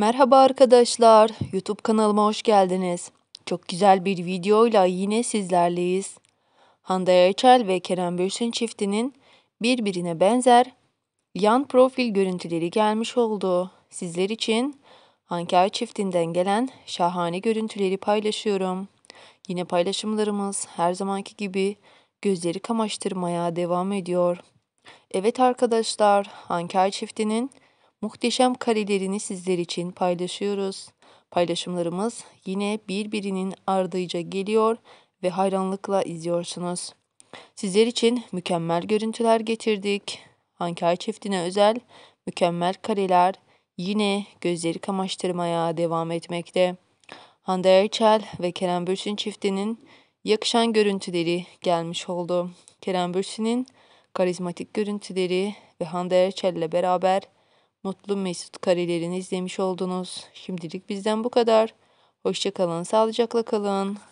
Merhaba arkadaşlar, YouTube kanalıma hoş geldiniz. Çok güzel bir videoyla yine sizlerleyiz. Hande Erçel ve Kerem Bürsin çiftinin birbirine benzer yan profil görüntüleri gelmiş oldu. Sizler için Hanker çiftinden gelen şahane görüntüleri paylaşıyorum. Yine paylaşımlarımız her zamanki gibi gözleri kamaştırmaya devam ediyor. Evet arkadaşlar, Hanker çiftinin Muhteşem karelerini sizler için paylaşıyoruz. Paylaşımlarımız yine birbirinin ardıyca geliyor ve hayranlıkla izliyorsunuz. Sizler için mükemmel görüntüler getirdik. Hankar çiftine özel mükemmel kareler yine gözleri kamaştırmaya devam etmekte. Hande Erçel ve Kerem Bürsin çiftinin yakışan görüntüleri gelmiş oldu. Kerem Bürsin'in karizmatik görüntüleri ve Hande Erçel ile beraber mutlu mesut karelerini izlemiş oldunuz. Şimdilik bizden bu kadar. Hoşçakalın, sağlıcakla kalın.